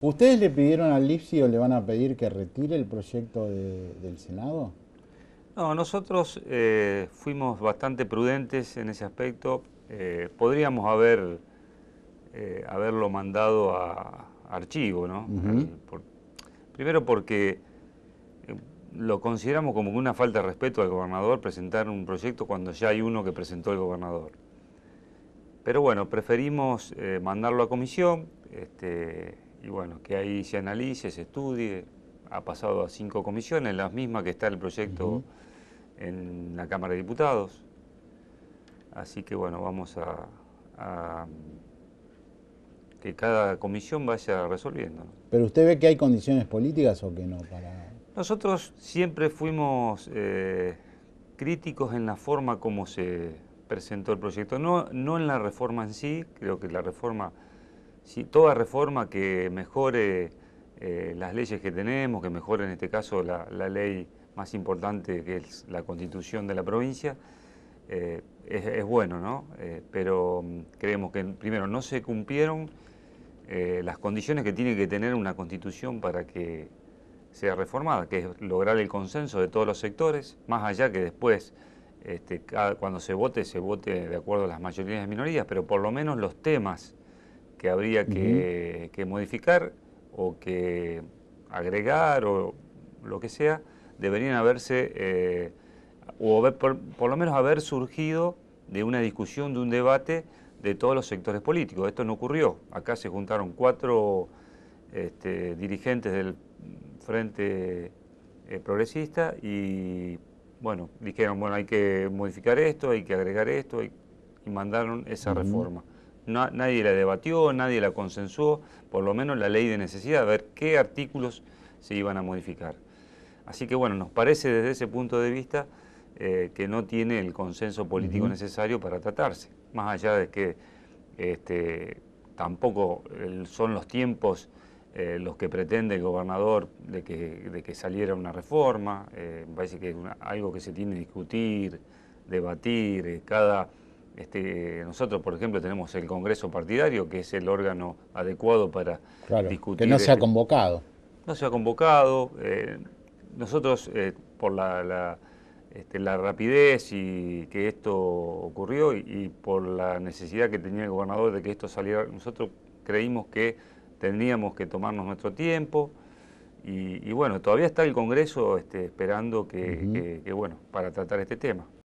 ¿Ustedes le pidieron al Lipsi o le van a pedir que retire el proyecto del Senado? No, nosotros eh, fuimos bastante prudentes en ese aspecto. Eh, podríamos haber eh, haberlo mandado a, archivo, ¿no? primero porque lo consideramos como una falta de respeto al gobernador presentar un proyecto cuando ya hay uno que presentó el gobernador. Pero bueno, preferimos mandarlo a comisión. Este, y bueno, que ahí se analice, se estudie. Ha pasado a cinco comisiones, las mismas que está el proyecto en la Cámara de Diputados. Así que bueno, vamos a, que cada comisión vaya resolviendo. ¿Pero usted ve que hay condiciones políticas o que no? Nosotros siempre fuimos eh, críticos en la forma como se presentó el proyecto, no, no en la reforma en sí, creo que la reforma si toda reforma que mejore eh, las leyes que tenemos, que mejore en este caso la, ley más importante que es la constitución de la provincia, eh, es, bueno, ¿no? Eh, pero mm, creemos que primero no se cumplieron las condiciones que tiene que tener una constitución para que sea reformada, que es lograr el consenso de todos los sectores, más allá que después este, cuando se vote, se vote de acuerdo a las mayorías y minorías, pero por lo menos los temas que habría que, modificar o que agregar o lo que sea, deberían haberse, eh, o haber, por, lo menos haber surgido de una discusión, de un debate de todos los sectores políticos. Esto no ocurrió. Acá se juntaron cuatro este, dirigentes del Frente eh, Progresista y, bueno, dijeron, bueno, hay que modificar esto, hay que agregar esto, y, mandaron esa reforma nadie la debatió, nadie la consensuó, por lo menos la ley de necesidad, a ver qué artículos se iban a modificar. Así que bueno, nos parece desde ese punto de vista eh, que no tiene el consenso político necesario para tratarse, más allá de que este, tampoco son los tiempos eh, los que pretende el gobernador de que, saliera una reforma, eh, parece que es algo que se tiene que discutir, debatir, cada este, nosotros, por ejemplo, tenemos el Congreso Partidario, que es el órgano adecuado para discutir. Que no se ha este convocado. No se ha convocado. Eh, nosotros, eh, por este, la, rapidez y que esto ocurrió y, por la necesidad que tenía el gobernador de que esto saliera, nosotros creímos que tendríamos que tomarnos nuestro tiempo. Y, bueno, todavía está el Congreso esperando que, bueno, para tratar este tema.